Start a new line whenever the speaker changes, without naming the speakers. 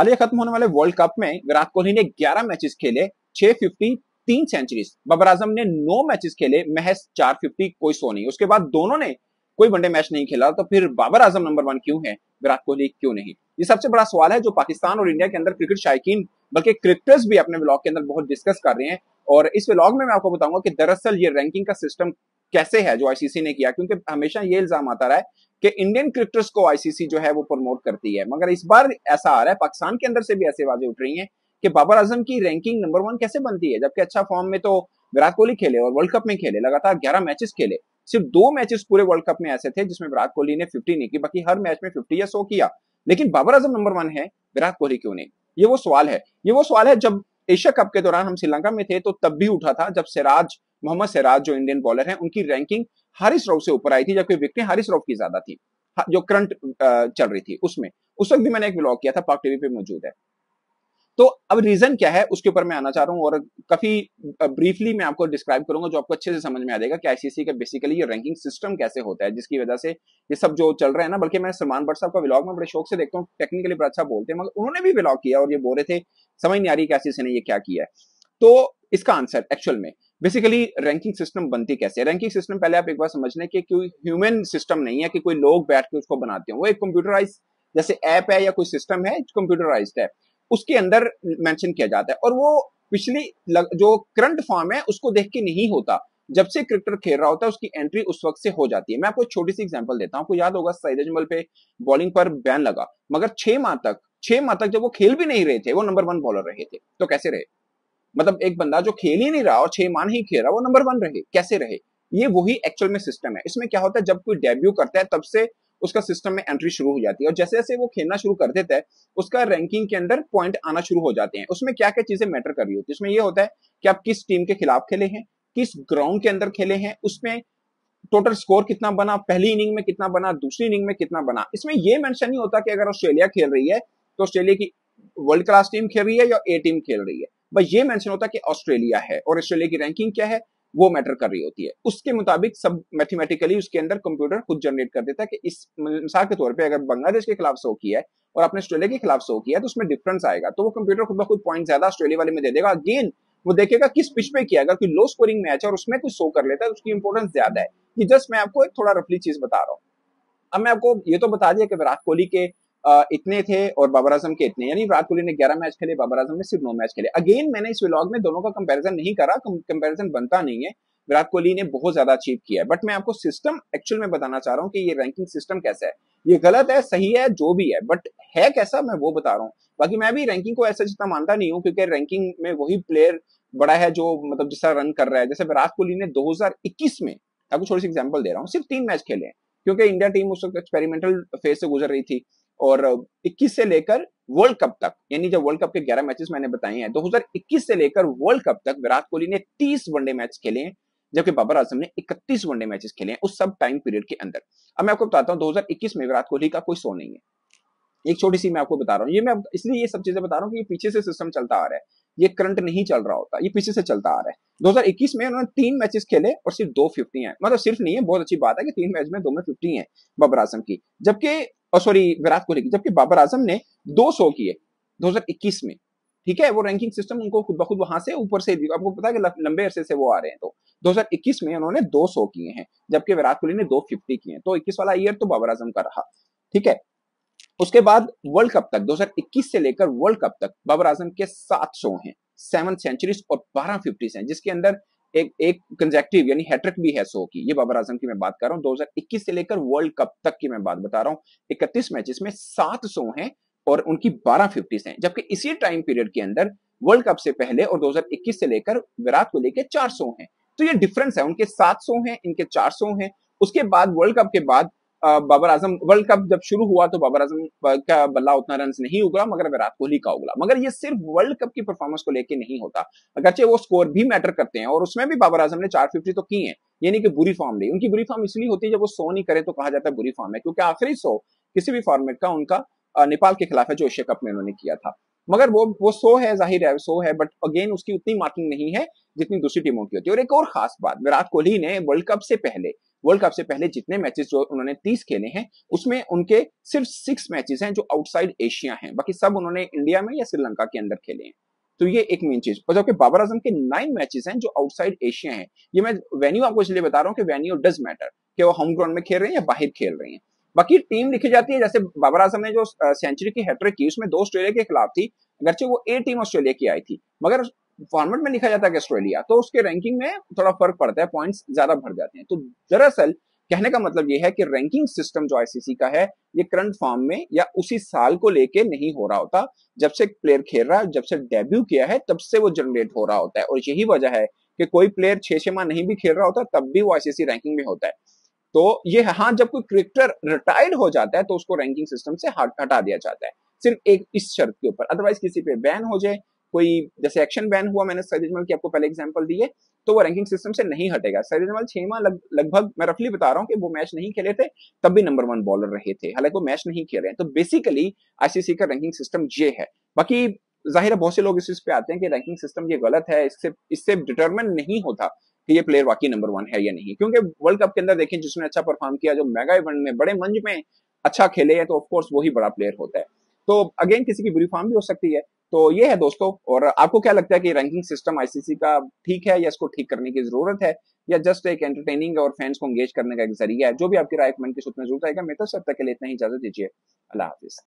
हाल ही खत्म होने वाले वर्ल्ड कप में विराट कोहली ने 11 मैचेस खेले 650 तीन सेंचुरीज बाबर आजम ने 9 मैचेस खेले महज 450 कोई सो नहीं उसके बाद दोनों ने कोई वनडे मैच नहीं खेला तो फिर बाबर आजम नंबर वन क्यों है विराट कोहली क्यों नहीं ये सबसे बड़ा सवाल है जो पाकिस्तान और इंडिया के अंदर क्रिकेट शायकीन बल्कि क्रिकेटर्स भी अपने ब्लॉग के अंदर बहुत डिस्कस कर रहे हैं और इस ब्लॉग में मैं आपको बताऊंगा कि दरअसल ये रैंकिंग का सिस्टम कैसे है जो आईसीसी ने किया क्योंकि हमेशा ये इल्जाम आता रहा है कि इंडियन क्रिकेटर्स को आईसीसी जो है वो प्रमोट करती है मगर इस बार ऐसा आ रहा है पाकिस्तान के अंदर से भी ऐसी आवाजें उठ रही है कि बाबर आजम की रैंकिंग नंबर वन कैसे बनती है जबकि अच्छा फॉर्म में तो विराट कोहली खेले और वर्ल्ड कप में खेले लगातार ग्यारह मैचेस खेले सिर्फ दो मैचेस पूरे वर्ल्ड कप में ऐसे थे जिसमें विराट कोहली ने फिफ्टी नहीं की बाकी हर मैच में फिफ्टी या सो किया लेकिन बाबर आजम नंबर वन है विराट कोहली क्यों नहीं ये वो सवाल है ये वो सवाल है जब एशिया कप के दौरान हम श्रीलंका में थे तो तब भी उठा था जब सिराज मोहम्मद सिराज जो इंडियन बॉलर हैं उनकी रैंकिंग हारिस राउफ से ऊपर आई थी जबकि विकटें हारिस राउफ की ज्यादा थी जो करंट चल रही थी उसमें उस वक्त भी मैंने एक ब्लॉग किया था पाक टीवी पे मौजूद है तो अब रीजन क्या है उसके ऊपर मैं आना चाह रहा हूँ और काफी ब्रीफली मैं आपको डिस्क्राइब करूंगा जो आपको अच्छे से समझ में आ जाएगा कि आईसीसी का बेसिकली ये रैंकिंग सिस्टम कैसे होता है जिसकी वजह से ये सब जो चल रहा है ना बल्कि मैं सलमान भट्ट साहब का ब्लॉग में बड़े शौक से देखता हूँ टेक्निकली बड़ा अच्छा बोलते हैं मगर उन्होंने भी ब्लॉग किया और ये बोल रहे थे समझ नहीं आ रही कि आईसीसी ने ये क्या किया है तो इसका आंसर एक्चुअल में बेसिकली रैंकिंग सिस्टम बनती कैसे रैंकिंग सिस्टम पहले आप एक बार समझ लें कि कोई ह्यूमन सिस्टम नहीं है कि कोई लोग बैठ के उसको बनाते हैं वो एक कंप्यूटराइज जैसे ऐप है या कोई सिस्टम है कंप्यूटराइज है उसके अंदर मेंशन किया जाता है और वो पिछली जो करंट फॉर्म है उसको देख के नहीं होता जब से क्रिकेटर खेल रहा होता है उसकी एंट्री उस वक्त से हो जाती है मैं आपको छोटी सी एग्जांपल देता हूं आपको याद होगा सईद अजमल पे बॉलिंग पर बैन लगा मगर छह माह तक छह माह तक जब वो खेल भी नहीं रहे थे वो नंबर वन बॉलर रहे थे तो कैसे रहे मतलब एक बंदा जो खेल ही नहीं रहा और छह मान ही खेल रहा वो नंबर वन रहे कैसे रहे ये वही एक्चुअल में सिस्टम है इसमें क्या होता है जब कोई डेब्यू करता है तब से उसका सिस्टम में एंट्री शुरू हो जाती है और जैसे जैसे वो खेलना शुरू कर देता है उसका रैंकिंग के अंदर पॉइंट आना शुरू हो जाते हैं उसमें क्या क्या चीजें मैटर कर रही होती है उसमें ये होता है कि आप किस टीम के खिलाफ खेले हैं किस ग्राउंड के अंदर खेले हैं उसमें टोटल स्कोर कितना बना पहली इनिंग में कितना बना दूसरी इनिंग में कितना बना इसमें यह मेंशन नहीं होता कि अगर ऑस्ट्रेलिया खेल रही है तो ऑस्ट्रेलिया की वर्ल्ड क्लास टीम खेल रही है या ए टीम खेल रही है बस ये मेंशन होता है कि ऑस्ट्रेलिया है और ऑस्ट्रेलिया की रैंकिंग क्या है वो मैटर कर रही होती है उसके मुताबिक सब मैथमेटिकली उसके अंदर कंप्यूटर खुद जनरेट कर देता है कि इस मिसाल के तौर पे अगर बांग्लादेश के खिलाफ सो किया है और आपने ऑस्ट्रेलिया के खिलाफ सो किया है तो उसमें डिफरेंस आएगा तो वो कंप्यूटर खुद ब खुद पॉइंट ज्यादा ऑस्ट्रेलिया वाले में दे देगा अगेन वो देखेगा किस पिच पे किया अगर कोई लो स्कोरिंग मैच है और उसमें कुछ शो कर लेता है तो उसकी इंपॉर्टेंस ज्यादा है कि जस्ट मैं आपको एक थोड़ा रफली चीज बता रहा हूँ अब मैं आपको ये तो बता दिया कि विराट कोहली के इतने थे और बाबर आजम के इतने यानी विराट कोहली ने ग्यारह मैच खेले बाबर आजम ने सिर्फ नौ मैच खेले अगेन मैंने इस व्लॉग में दोनों का कंपेरिजन नहीं करा कंपेरिजन बनता नहीं है विराट कोहली ने बहुत ज्यादा अचीव किया है बट मैं आपको सिस्टम एक्चुअल में बताना चाह रहा हूँ कि ये रैंकिंग सिस्टम कैसा है ये गलत है सही है जो भी है बट है कैसा मैं वो बता रहा हूँ बाकी मैं भी रैंकिंग को ऐसा जितना मानता नहीं हूँ क्योंकि रैंकिंग में वही प्लेयर बड़ा है जो मतलब जिसका रन कर रहा है जैसे विराट कोहली ने 2021 में आपको छोटी सी एग्जाम्पल दे रहा हूँ सिर्फ तीन मैच खेले हैं क्योंकि इंडिया टीम उस वक्त एक्सपेरिमेंटल फेज से गुजर रही थी और 21 से लेकर वर्ल्ड कप तक यानी जब वर्ल्ड कप के 11 मैचेस मैंने बताए हैं 2021 से लेकर वर्ल्ड कप तक विराट कोहली ने 30 वनडे मैच खेले हैं जबकि बाबर आजम ने 31 वनडे मैचेस खेले हैं उस सब टाइम पीरियड के अंदर अब मैं आपको बताता हूँ 2021 में विराट कोहली का कोई सो नहीं है एक छोटी सी मैं आपको बता रहा हूँ ये मैं इसलिए ये सब चीजें बता रहा हूँ कि ये पीछे से सिस्टम चलता आ रहा है ये करंट नहीं चल रहा होता ये पीछे से चलता आ रहा है 2021 में उन्होंने तीन मैचेस खेले और सिर्फ दो फिफ्टी हैं मतलब सिर्फ नहीं है बहुत अच्छी बात है कि तीन मैच में दो में फिफ्टी हैं बबर आजम की जबकि और सॉरी विराट कोहली की जबकि बाबर आजम ने दो 200 किए 2021 में ठीक है वो रैंकिंग सिस्टम उनको खुद ब खुद वहां से ऊपर से आपको पता है कि लंबे अरसे से वो आ रहे हैं तो 2021 में उन्होंने 200 किए हैं जबकि विराट कोहली ने 250 किए हैं तो 21 वाला ईयर तो बाबर आजम का रहा ठीक है उसके बाद वर्ल्ड कप तक 2021 से लेकर वर्ल्ड कप तक बाबर आजम के सात 700 हैं सेवन सेंचुरीज और बारह फिफ्टीज हैं जिसके अंदर एक एक कंजेक्टिव यानी हैट्रिक भी है सो की ये बाबर आजम की मैं बात कर रहा हूँ 2021 से लेकर वर्ल्ड कप तक की मैं बात बता रहा हूँ इकतीस मैचेस में सात सौ हैं और उनकी बारह फिफ्टीज हैं जबकि इसी टाइम पीरियड के अंदर वर्ल्ड कप से पहले और 2021 से लेकर विराट कोहली के 400 हैं तो ये डिफरेंस है उनके 700 हैं इनके 400 हैं उसके बाद वर्ल्ड कप के बाद बाबर आजम वर्ल्ड कप जब शुरू हुआ तो बाबर आजम का बल्ला उतना रन नहीं उगला मगर विराट कोहली का उगला मगर ये सिर्फ वर्ल्ड कप की परफॉर्मेंस को लेकर नहीं होता अगरचे वो स्कोर भी मैटर करते हैं और उसमें भी बाबर आजम ने चार फिफ्टी तो की है यानी कि बुरी फॉर्म नहीं उनकी बुरी फॉर्म इसलिए होती है जब वो सो नहीं करे तो कहा जाता है बुरी फॉर्म है क्योंकि आखिरी सो किसी भी फॉर्मेट का उनका नेपाल के खिलाफ है जो एशिया कप में उन्होंने किया था मगर वो वो सो है जाहिर है सो है बट अगेन उसकी उतनी मार्किंग नहीं है जितनी दूसरी टीमों की होती है और एक और खास बात विराट कोहली ने वर्ल्ड कप से पहले वर्ल्ड कप से पहले जितने मैचेस जो उन्होंने तीस खेले हैं उसमें उनके सिर्फ सिक्स मैचेस हैं जो आउटसाइड एशिया हैं बाकी सब उन्होंने इंडिया में या श्रीलंका के अंदर खेले हैं तो ये एक मेन चीज और जबकि बाबर आजम के नाइन मैचेस हैं जो आउटसाइड एशिया हैं ये मैं वेन्यू आपको इसलिए बता रहा हूँ कि वेन्यू डज मैटर कि वो होम ग्राउंड में खेल रहे हैं या बाहर खेल रहे हैं बाकी टीम लिखी जाती है जैसे बाबर आजम ने जो सेंचुरी की हैट्रिक की उसमें दो ऑस्ट्रेलिया के खिलाफ थी अगरचे वो ए टीम ऑस्ट्रेलिया की आई थी मगर फॉर्मेट में लिखा जाता है ऑस्ट्रेलिया तो उसके रैंकिंग में थोड़ा फर्क पड़ता है पॉइंट्स ज्यादा भर जाते हैं तो दरअसल कहने का मतलब यह है कि रैंकिंग सिस्टम जो आईसीसी का है ये करंट फॉर्म में या उसी साल को लेके नहीं हो रहा होता जब से प्लेयर खेल रहा है जब से डेब्यू किया है तब से वो जनरेट हो रहा होता है और यही वजह है कि कोई प्लेयर छह छह माह नहीं भी खेल रहा होता तब भी वो आईसीसी रैंकिंग में होता है तो ये हाँ जब कोई क्रिकेटर रिटायर्ड हो जाता है तो उसको रैंकिंग सिस्टम से हटा दिया जाता है सिर्फ एक इस शर्त के ऊपर अदरवाइज किसी पे बैन हो जाए कोई जैसे एक्शन बैन हुआ मैंने सैद अजमल की आपको पहले एग्जाम्पल दी है तो वो रैंकिंग सिस्टम से नहीं हटेगा सैद अजमल छह माह लगभग मैं रफली बता रहा हूँ कि वो मैच नहीं खेले थे तब भी नंबर वन बॉलर रहे थे हालांकि वो मैच नहीं खेले हैं तो बेसिकली आईसीसी का रैंकिंग सिस्टम ये है बाकी जाहिर है बहुत से लोग इस चीज पे आते हैं कि रैंकिंग सिस्टम ये गलत है इससे इससे डिटर्मिन नहीं होता कि ये प्लेयर वाकई नंबर वन है या नहीं क्योंकि वर्ल्ड कप के अंदर देखें जिसने अच्छा परफॉर्म किया जो मेगा इवेंट में बड़े मंच में अच्छा खेले हैं तो ऑफकोर्स वही बड़ा प्लेयर होता है तो अगेन किसी की बुरी फॉर्म भी हो सकती है तो ये है दोस्तों और आपको क्या लगता है कि रैंकिंग सिस्टम आईसीसी का ठीक है या इसको ठीक करने की जरूरत है या जस्ट एक एंटरटेनिंग और फैंस को एंगेज करने का एक जरिया है जो भी आपकी राय कमेंट के सूत्र में जरूर आएगा मेरे तो सब तक के लिए इतना ही इजाजत दीजिए अल्लाह हाफिज़